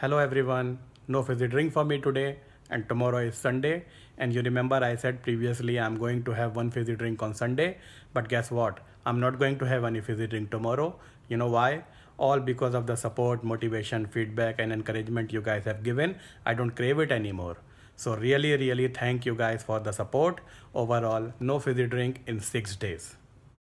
Hello everyone, no fizzy drink for me today and tomorrow is Sunday and you remember I said previously I'm going to have one fizzy drink on Sunday but guess what, I'm not going to have any fizzy drink tomorrow. You know why? All because of the support, motivation, feedback and encouragement you guys have given. I don't crave it anymore. So really really thank you guys for the support. Overall, no fizzy drink in 6 days.